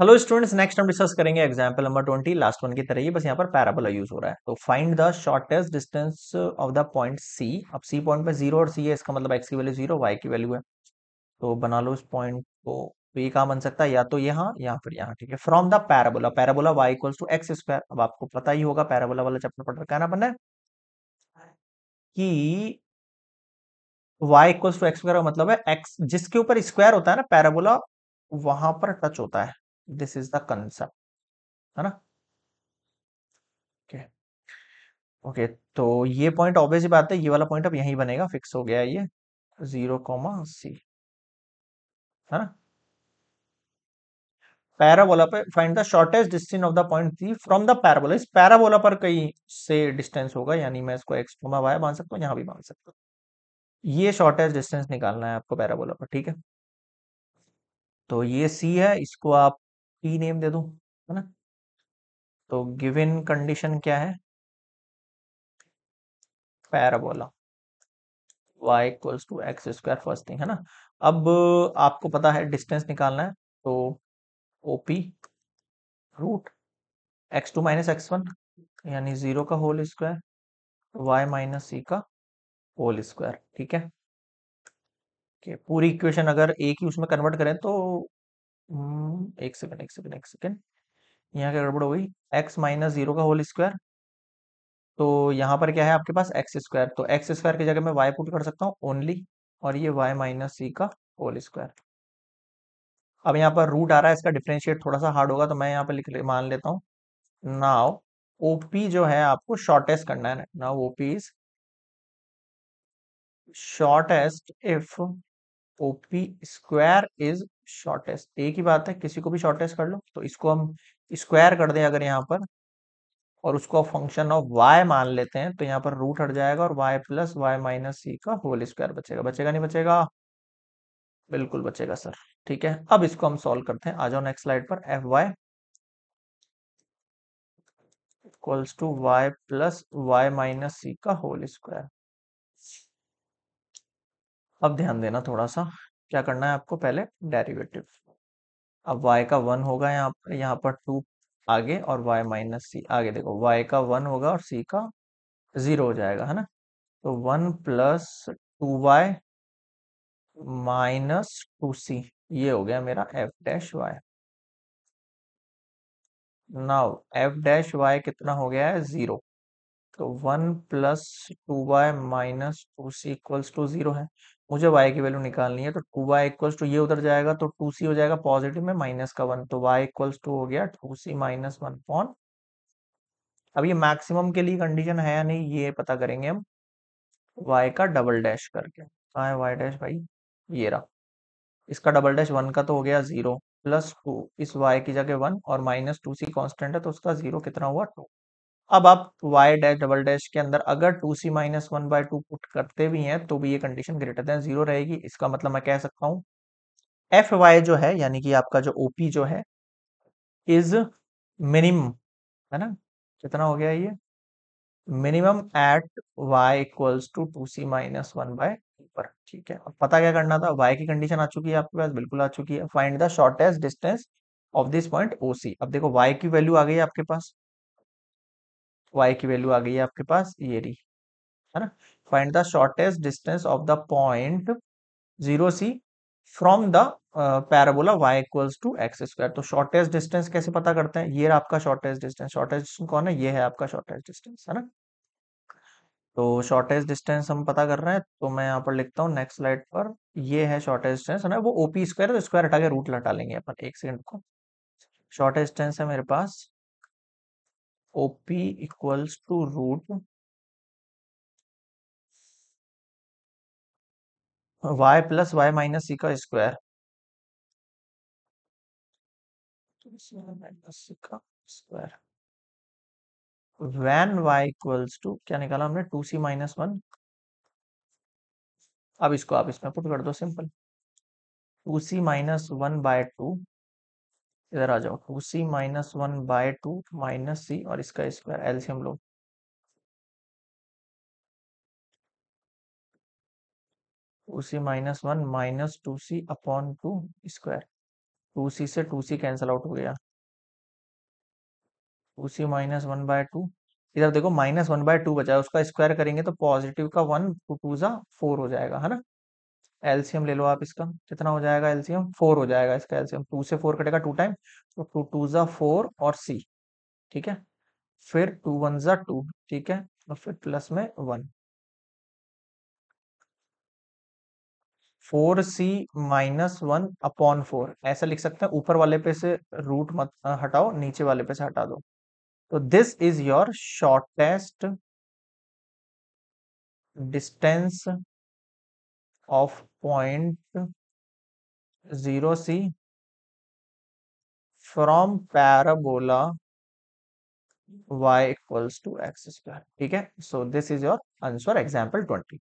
Hello students next हम discuss करेंगे example number twenty last one की तरह ही बस यहाँ पर पैराबोला यूज हो रहा है तो find the shortest distance of the point C अब सी पॉइंट पे जीरो और सी है इसका मतलब एक्स की वैल्यू जीरो वाई की वैल्यू है तो बना लो इस पॉइंट को तो ये कहाँ बन सकता है या तो यहाँ या फिर यहाँ ठीक है from the parabola parabola Y to X square अब आपको पता ही होगा पैराबोला वाला चैप्टर पढ़ रखा है ना कि वाई टू एक्स स्क्वायर मतलब है एक्स जिसके ऊपर स्क्वायर होता है ना पैराबोला वहां पर टच होता है दिस इज द कंसेप्ट है ना ओके okay. ओके okay, तो ये पॉइंट ऑब्वियस ही बात है ये वाला पॉइंट अब यहीं बनेगा फिक्स हो गया ये जीरो कॉमा सी है ना पैराबोला पे find the shortest distance of the point three from the parabola इस पैराबोला पर कहीं से डिस्टेंस होगा यानी मैं इसको एक्स कोमा वाई मान सकता हूँ यहां भी मान सकता हूँ ये शॉर्टेस्ट डिस्टेंस निकालना है आपको पैराबोला पर ठीक है तो ये सी है इसको आप टी नेम दे दूं है ना तो गिवन कंडीशन क्या है parabola Y equals to X square first thing है ना अब आपको पता है डिस्टेंस निकालना है तो OP root X two minus X one यानी जीरो का whole square Y minus C का होल स्क्वायर ठीक है पूरी इक्वेशन अगर एक ही उसमें कन्वर्ट करें तो हम्म, एक सेकंड एक सेकंड एक सेकंड यहाँ क्या गड़बड़ हो गई एक्स माइनस जीरो का होल स्क्वायर तो यहाँ पर क्या है आपके पास एक्स स्क्वायर तो एक्स स्क्वायर की जगह मैं वाई पुट कर सकता हूँ ओनली और ये वाई माइनस सी का होल स्क्वायर अब यहाँ पर रूट आ रहा है इसका डिफ्रेंशिएट थोड़ा सा हार्ड होगा तो मैं यहाँ पर लिख मान लेता हूँ नाव ओपी जो है आपको शॉर्टेस्ट करना है now OP is shortest if OP square is shortest एक ही बात है किसी को भी शॉर्टेस्ट कर लो तो इसको हम स्क्वायर कर दें अगर यहाँ पर और उसको फंक्शन ऑफ वाई मान लेते हैं तो यहाँ पर रूट हट जाएगा और Y plus Y minus C का होल स्क्वायर बचेगा बचेगा नहीं बचेगा बिल्कुल बचेगा सर ठीक है अब इसको हम सॉल्व करते हैं आ जाओ नेक्स्ट स्लाइड पर F Y equals to Y plus Y minus C का होल स्क्वायर अब ध्यान देना थोड़ा सा क्या करना है आपको पहले डेरिवेटिव अब y का वन होगा यहाँ पर यहाँ पर टू आगे और y माइनस सी आगे देखो y का वन होगा और c का जीरो हो जाएगा है ना तो one plus two Y minus two C ये हो गया मेरा F dash Y now F dash Y कितना हो गया है जीरो तो one plus two Y minus two C equals to zero है मुझे वाई की वैल्यू निकालनी है तो टू वाई इक्वल्स टू ये उधर जाएगा तो टू सी हो जाएगा पॉजिटिव में माइनस का वन तो वाई इक्वल्स टू हो गया two C minus one upon अब ये मैक्सिमम के लिए कंडीशन है या नहीं ये पता करेंगे हम वाई का डबल डैश करके कहा है वाई डैश भाई ये रहा इसका डबल डैश वन का तो हो गया जीरो प्लस टू इस वाई की जगह वन और माइनस टू सी कॉन्स्टेंट है तो उसका जीरो कितना हुआ टू अब आप वाई डैश डबल डैश के अंदर अगर two C minus one by two put करते भी हैं तो भी ये कंडीशन ग्रेटर देन जीरो रहेगी इसका मतलब मैं कह सकता हूं एफ वाई जो है यानी कि आपका जो ओपी जो है इज मिनिमम है ना कितना हो गया ये minimum at y equals to two C minus one by पर ठीक है अब पता क्या करना था y की कंडीशन आ चुकी है आपके पास बिल्कुल आ चुकी है find the shortest distance of this point O C अब देखो y की वैल्यू आ गई है आपके पास वाई की वैल्यू आ गई है आपके पास ये रही है ना find the shortest distance of the point zero C from the parabola Y equals to X square तो शॉर्टेस्ट डिस्टेंस कैसे पता करते हैं ये आपका शॉर्टेस्ट डिस्टेंस शॉर्टेस्ट डिस्टेंस कौन है ये है आपका शॉर्टेस्ट डिस्टेंस है ना तो शॉर्टेज डिस्टेंस हम पता कर रहे हैं तो मैं यहाँ पर लिखता हूँ नेक्स्ट स्लाइड पर ये है शॉर्टेज डिस्टेंस है ना वो ओपी स्क्वायर तो स्क्वायर हटा के रूट लटा लेंगे अपन एक सेकंड को शॉर्टेज डिस्टेंस है मेरे पास OP equals to root y plus Y minus C का स्क्वायर माइनस सी का square when Y equals to क्या निकाला हमने टू सी माइनस वन अब इसको आप इसमें पुट कर दो simple two C minus one by two इधर आ जाओ two C minus one by two minus C और इसका स्क्वायर एलसीएम लो two C minus one minus two C upon two square two C से टू सी कैंसिल आउट हो गया two C minus one by two इधर देखो minus one by to बचा उसका स्क्वायर करेंगे तो पॉजिटिव का वन टू टू ज़ा फोर हो जाएगा है ना एल्सियम ले लो आप इसका कितना हो जाएगा एल्सियम फोर हो जाएगा इसका एल्सियम टू से फोर कटेगा टू टाइम तो टू टू ज़ा फोर और सी ठीक है फिर टू वन ज़ा टू ठीक है और फिर प्लस में one four C minus one upon four ऐसा लिख सकते हैं ऊपर वाले पे से रूट मत हटाओ नीचे वाले पे से हटा दो तो this is your shortest distance of point zero C from parabola y equals to x square ठीक है so this is your answer example 20